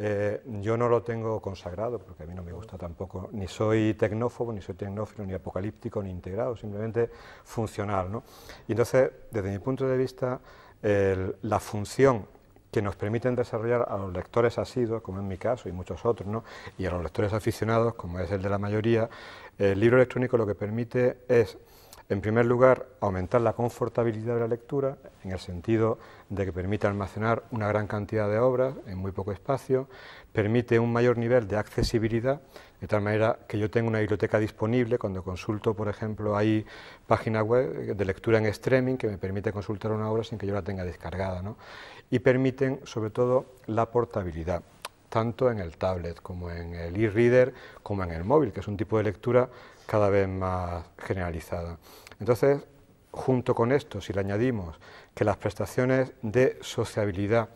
eh, yo no lo tengo consagrado, porque a mí no me gusta tampoco, ni soy tecnófobo, ni soy tecnófilo, ni apocalíptico, ni integrado, simplemente funcional. Y entonces, desde mi punto de vista, la función que nos permiten desarrollar a los lectores asidos como en mi caso y muchos otros, ¿no? y a los lectores aficionados, como es el de la mayoría, el libro electrónico lo que permite es en primer lugar, aumentar la confortabilidad de la lectura, en el sentido de que permite almacenar una gran cantidad de obras en muy poco espacio, permite un mayor nivel de accesibilidad, de tal manera que yo tengo una biblioteca disponible cuando consulto, por ejemplo, hay página web de lectura en streaming que me permite consultar una obra sin que yo la tenga descargada, ¿no? y permiten, sobre todo, la portabilidad tanto en el tablet como en el e-reader, como en el móvil, que es un tipo de lectura cada vez más generalizada. Entonces, junto con esto, si le añadimos que las prestaciones de sociabilidad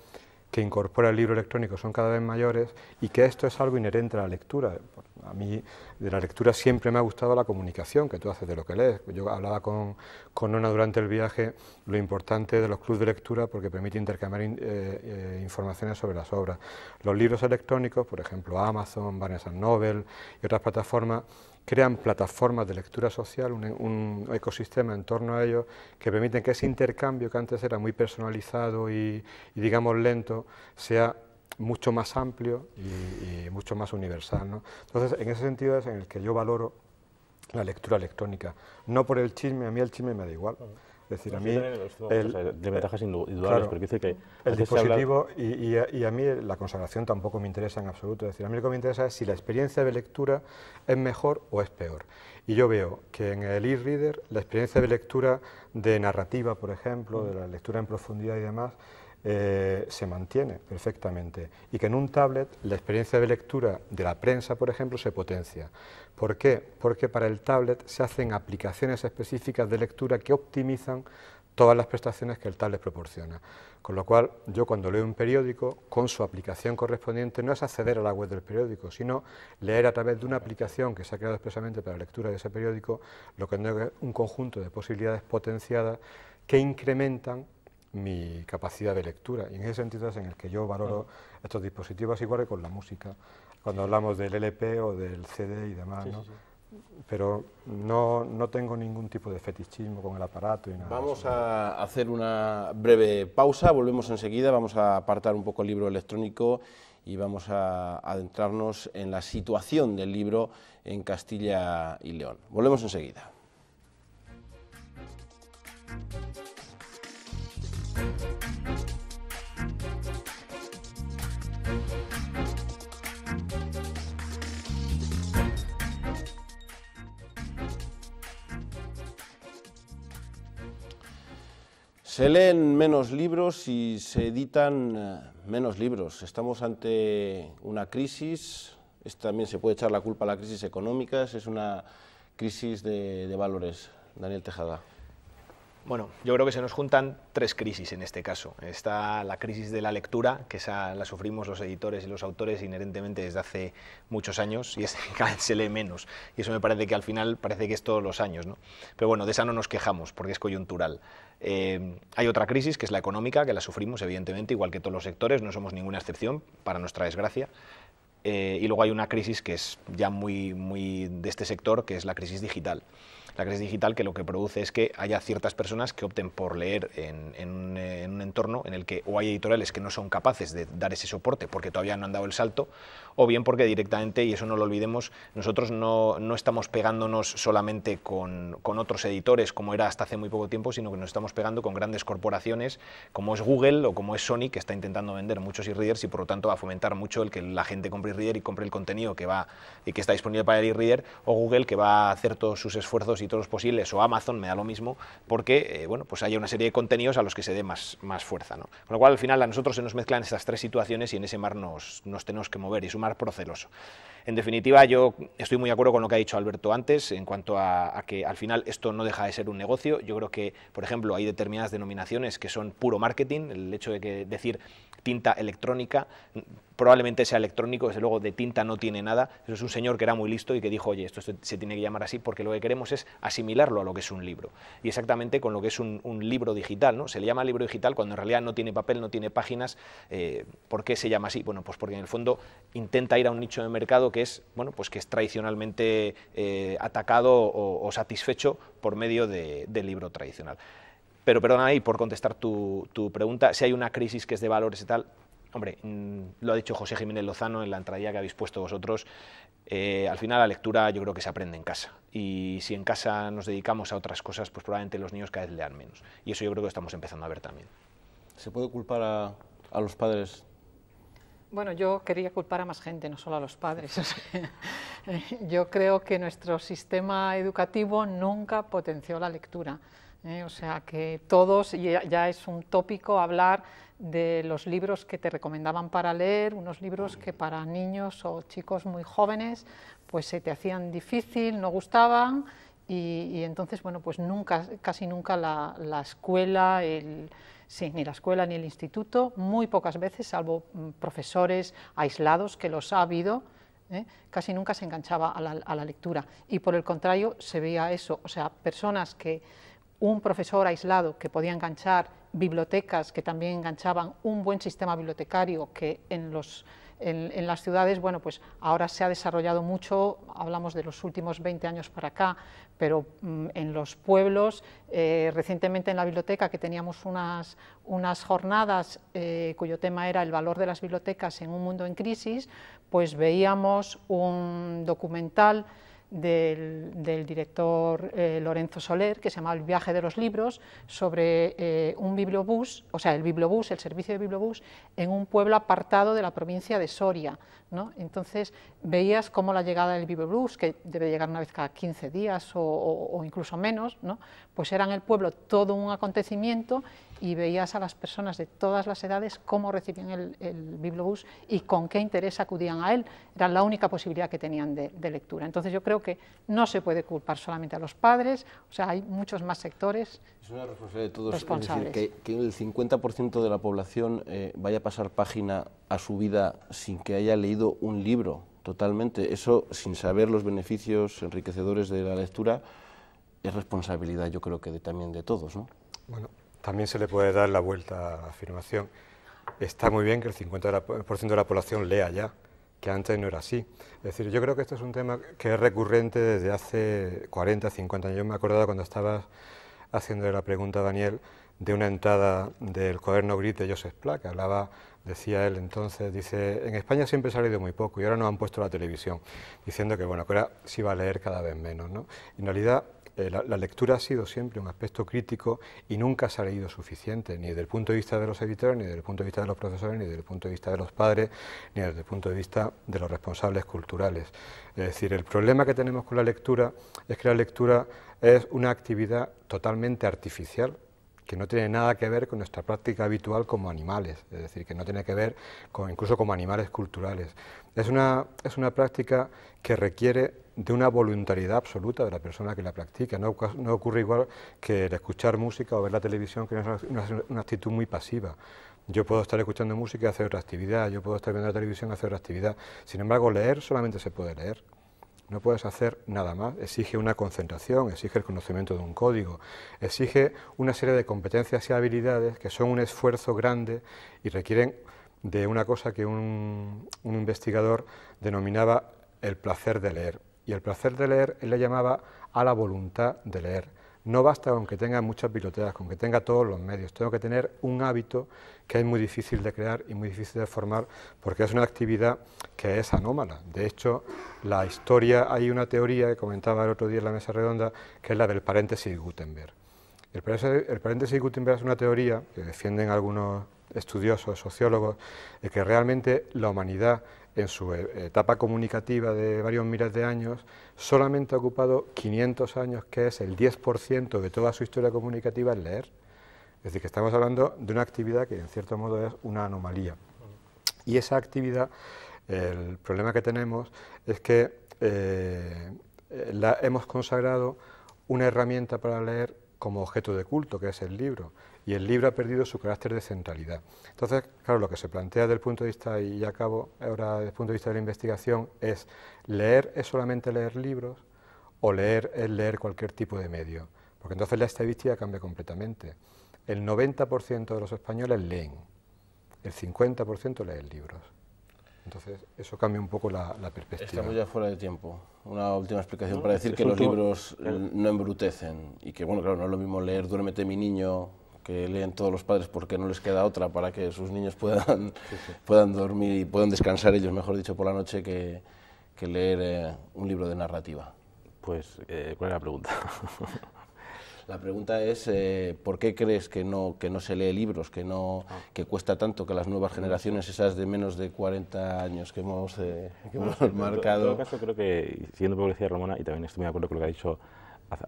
que incorpora el libro electrónico son cada vez mayores y que esto es algo inherente a la lectura. A mí de la lectura siempre me ha gustado la comunicación que tú haces de lo que lees. Yo hablaba con, con Nona durante el viaje lo importante de los clubes de lectura porque permite intercambiar eh, eh, informaciones sobre las obras. Los libros electrónicos, por ejemplo Amazon, Barnes Noble y otras plataformas, crean plataformas de lectura social, un, ecosistema en torno a ellos que permiten que ese intercambio que antes era muy personalizado y, digamos lento, sea mucho más amplio y, mucho más universal. Entonces, en ese sentido es en el que yo valoro la lectura electrónica, no por el chisme, a mí el chisme me da igual decir, pues a mí... El, de ventajas dice que... El dispositivo y, a, y, a, mí la consagración tampoco me interesa en absoluto. Es decir, a mí lo que me interesa es si la experiencia de lectura es mejor o es peor. Y yo veo que en el e-reader la experiencia de lectura de narrativa, por ejemplo, de la lectura en profundidad y demás, eh, se mantiene perfectamente y que en un tablet la experiencia de lectura de la prensa, por ejemplo, se potencia. ¿Por qué? Porque para el tablet se hacen aplicaciones específicas de lectura que optimizan todas las prestaciones que el tablet proporciona. Con lo cual, yo cuando leo un periódico, con su aplicación correspondiente, no es acceder a la web del periódico, sino leer a través de una aplicación que se ha creado expresamente para la lectura de ese periódico, lo que da un conjunto de posibilidades potenciadas que incrementan mi capacidad de lectura. Y en ese sentido es en el que yo valoro estos dispositivos, igual que con la música, cuando hablamos del LP o del CD y demás. Pero no, tengo ningún tipo de fetichismo con el aparato. vamos a hacer una breve pausa, volvemos enseguida, vamos a apartar un poco el libro electrónico y vamos a adentrarnos en la situación del libro en Castilla y León. Volvemos enseguida. Se leen menos libros y se editan eh, menos libros. Estamos ante una crisis, también se puede echar la culpa a la crisis económica, es una crisis de valores. Daniel Tejada. Bueno, yo creo que se nos juntan tres crisis en este caso. Está la crisis de la lectura, que esa la sufrimos los editores y los autores inherentemente desde hace muchos años y es, cada se lee menos. Y eso me parece que al final parece que es todos los años. Pero bueno, de esa no nos quejamos porque es coyuntural. Eh, hay otra crisis que es la económica, que la sufrimos evidentemente, igual que todos los sectores, no somos ninguna excepción, para nuestra desgracia. Eh, y luego hay una crisis que es ya muy, muy de este sector, que es la crisis digital la crisis digital que lo que produce es que haya ciertas personas que opten por leer eh, en, un entorno en el que o hay editoriales que no son capaces de dar ese soporte porque todavía no han dado el salto, o bien porque directamente, y eso no lo olvidemos, nosotros no, no estamos pegándonos solamente con, con otros editores como era hasta hace muy poco tiempo, sino que nos estamos pegando con grandes corporaciones como es Google o como es Sony, que está intentando vender muchos e-readers y por lo tanto va a fomentar mucho el que la gente compre e-reader y compre el contenido que, va, que está disponible para el e-reader, o Google que va a hacer todos sus esfuerzos y todos los posibles, o Amazon, me da lo mismo, porque eh, bueno, pues haya una serie de contenidos a los que se dé más, más fuerza. Con lo cual, al final, a nosotros se nos mezclan estas tres situaciones y en ese mar nos, nos tenemos que mover y es un mar proceloso. En definitiva, yo estoy muy de acuerdo con lo que ha dicho Alberto antes, en cuanto a, a que al final esto no deja de ser un negocio. Yo creo que, por ejemplo, hay determinadas denominaciones que son puro marketing, el hecho de que decir tinta electrónica, probablemente sea electrónico, desde luego de tinta no tiene nada, eso es un señor que era muy listo y que dijo, oye, esto se tiene que llamar así porque lo que queremos es asimilarlo a lo que es un libro. Y exactamente con lo que es un, libro digital, ¿no? Se le llama libro digital cuando en realidad no tiene papel, no tiene páginas. Eh, ¿Por qué se llama así? Bueno, pues porque en el fondo intenta ir a un nicho de mercado que es, bueno, pues que es tradicionalmente eh, atacado o, satisfecho por medio de, de libro tradicional. Pero perdona y por contestar tu, pregunta, si hay una crisis que es de valores y tal, hombre, mm, lo ha dicho José Jiménez Lozano en la entradilla que habéis puesto vosotros, eh, al final la lectura yo creo que se aprende en casa. Y si en casa nos dedicamos a otras cosas, pues probablemente los niños cada vez lean menos. Y eso yo creo que estamos empezando a ver también. ¿Se puede culpar a, los padres bueno, yo quería culpar a más gente, no solo a los padres. [LAUGHS] yo creo que nuestro sistema educativo nunca potenció la lectura. ¿eh? o sea que todos, ya, ya, es un tópico hablar de los libros que te recomendaban para leer, unos libros que para niños o chicos muy jóvenes pues se te hacían difícil, no gustaban y, entonces bueno pues nunca, casi nunca la, escuela, el, sí, ni la escuela ni el instituto, muy pocas veces, salvo mm, profesores aislados que los ha habido, ¿eh? casi nunca se enganchaba a la, a la, lectura y por el contrario se veía eso, o sea, personas que un profesor aislado que podía enganchar, bibliotecas que también enganchaban, un buen sistema bibliotecario que en, los, en, las ciudades, bueno, pues ahora se ha desarrollado mucho, hablamos de los últimos 20 años para acá, pero mm, en los pueblos, eh, recientemente en la biblioteca que teníamos unas, unas jornadas eh, cuyo tema era el valor de las bibliotecas en un mundo en crisis, pues veíamos un documental del, director eh, Lorenzo Soler, que se llama El viaje de los libros, sobre eh, un bibliobús, o sea, el bibliobús, el servicio de bibliobús, en un pueblo apartado de la provincia de Soria. ¿no? Entonces, veías cómo la llegada del bibliobús, que debe llegar una vez cada 15 días o, o incluso menos, ¿no? pues era en el pueblo todo un acontecimiento y veías a las personas de todas las edades cómo recibían el, el bibliobús y con qué interés acudían a él. Era la única posibilidad que tenían de, lectura. Entonces yo creo que no se puede culpar solamente a los padres, o sea, hay muchos más sectores Es una responsabilidad de todos, decir, que, el 50% de la población eh, vaya a pasar página a su vida sin que haya leído un libro totalmente. Eso, sin saber los beneficios enriquecedores de la lectura, es responsabilidad yo creo que también de todos. ¿no? Bueno, también se le puede dar la vuelta a la afirmación. Está muy bien que el 50% de la población lea ya, que antes no era así. Es decir, yo creo que esto es un tema que es recurrente desde hace 40, 50 años. Yo me acordaba cuando estabas haciendo la pregunta a Daniel de una entrada del cuaderno gris de Joseph Pla, que hablaba, decía él entonces, dice, en España siempre se ha leído muy poco y ahora nos han puesto la televisión, diciendo que bueno, que ahora sí va a leer cada vez menos. ¿no? En realidad, eh, la, la, lectura ha sido siempre un aspecto crítico y nunca se ha leído suficiente, ni desde el punto de vista de los editores, ni desde el punto de vista de los profesores, ni desde el punto de vista de los padres, ni desde el punto de vista de los responsables culturales. Es decir, el problema que tenemos con la lectura es que la lectura es una actividad totalmente artificial, que no tiene nada que ver con nuestra práctica habitual como animales, es decir, que no tiene que ver con, incluso como animales culturales. Es una, práctica que requiere de una voluntariedad absoluta de la persona que la practica. No, ocurre igual que el escuchar música o ver la televisión, que es una, una actitud muy pasiva. Yo puedo estar escuchando música y hacer otra actividad, yo puedo estar viendo la televisión y hacer otra actividad. Sin embargo, leer solamente se puede leer no puedes hacer nada más. Exige una concentración, exige el conocimiento de un código, exige una serie de competencias y habilidades que son un esfuerzo grande y requieren de una cosa que un, un investigador denominaba el placer de leer. Y el placer de leer él le llamaba a la voluntad de leer no basta con que tenga muchas bibliotecas, con que tenga todos los medios. Tengo que tener un hábito que es muy difícil de crear y muy difícil de formar porque es una actividad que es anómala. De hecho, la historia, hay una teoría que comentaba el otro día en la mesa redonda, que es la del paréntesis Gutenberg. El paréntesis, el Gutenberg es una teoría que defienden algunos estudiosos, sociólogos, de que realmente la humanidad en su e, etapa comunicativa de varios miles de años solamente ha ocupado 500 años, que es el 10% de toda su historia comunicativa, en leer. Es decir, que estamos hablando de una actividad que en cierto modo es una anomalía. Y esa actividad, el problema que tenemos es que eh, la hemos consagrado una herramienta para leer como objeto de culto, que es el libro y el libro ha perdido su carácter de centralidad. Entonces, claro, lo que se plantea desde el punto de vista, y ya acabo ahora desde el punto de vista de la investigación, es leer es solamente leer libros o leer es leer cualquier tipo de medio, porque entonces la estadística cambia completamente. El 90% de los españoles leen, el 50% leen libros. Entonces, eso cambia un poco la, perspectiva. Estamos ya fuera de tiempo. Una última explicación para decir que los libros no embrutecen y que, bueno, claro, no es lo mismo leer Duérmete mi niño que leen todos los padres porque no les queda otra para que sus niños puedan, [LAUGHS] puedan dormir y puedan descansar ellos, mejor dicho, por la noche que, que leer eh, un libro de narrativa? Pues, eh, ¿cuál es la pregunta? [LAUGHS] la pregunta es, eh, ¿por qué crees que no, que no se lee libros, que, no, ah. que cuesta tanto que las nuevas generaciones, esas de menos de 40 años que hemos, hemos marcado... En todo, caso, creo que, siendo lo Romana, y también estoy muy de acuerdo con lo que ha dicho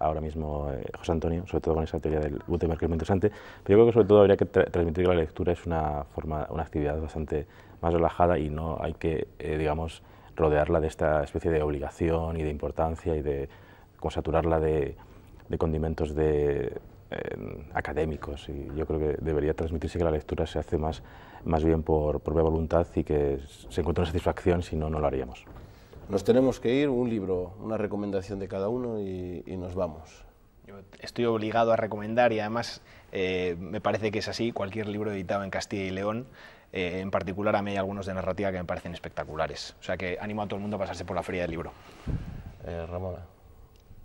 ahora mismo eh, José Antonio, sobre todo con esa teoría del Gutenberg que es muy interesante, pero yo creo que sobre todo habría que transmitir que la lectura es una, forma, una actividad bastante más relajada y no hay que, eh, digamos, rodearla de esta especie de obligación y de importancia y de como saturarla de, condimentos de, em, académicos y yo creo que debería transmitirse que la lectura se hace más, más bien por propia voluntad y que se encuentra una satisfacción, si no, no lo haríamos. Nos tenemos que ir, un libro, una recomendación de cada uno y, nos vamos. estoy obligado a recomendar y además eh, me parece que es así, cualquier libro editado en Castilla y León, eh, en particular a mí hay algunos de narrativa que me parecen espectaculares. O sea que animo a todo el mundo a pasarse por la feria del libro. Eh, Ramona.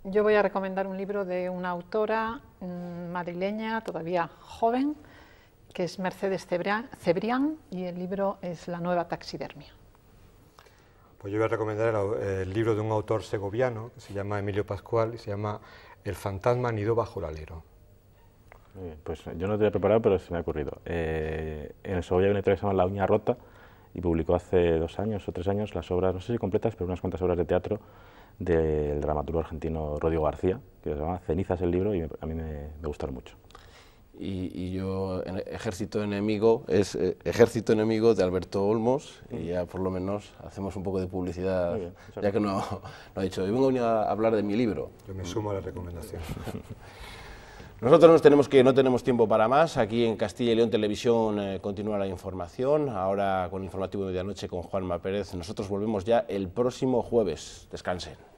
Yo voy a recomendar un libro de una autora mm, madrileña, todavía joven, que es Mercedes Cebrián, y el libro es La nueva taxidermia. Pues yo voy a recomendar el, libro de un autor segoviano que se llama Emilio Pascual y se llama El fantasma nido bajo el alero. Pues yo no tenía preparado, pero se me ha ocurrido. Eh, en Segovia hay una historia que se llama La uña rota y publicó hace dos años o tres años las obras, no sé si completas, pero unas cuantas obras de teatro del dramaturgo argentino Rodrigo García, que se llama Cenizas el libro y a mí me, me gustaron mucho y, y, yo ejército enemigo es eh, ejército enemigo de Alberto Olmos y mm. ya por lo menos hacemos un poco de publicidad ya que no, [LAUGHS] ha dicho vengo a hablar de mi libro yo me sumo a la recomendación [LAUGHS] Nosotros nos tenemos que, no tenemos tiempo para más. Aquí en Castilla y León Televisión eh, continúa la información. Ahora con informativo de medianoche con Juanma Pérez. Nosotros volvemos ya el próximo jueves. Descansen.